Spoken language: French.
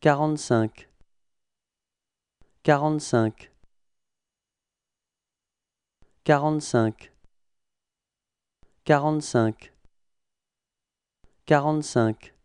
quarante-cinq quarante-cinq quarante-cinq quarante-cinq quarante-cinq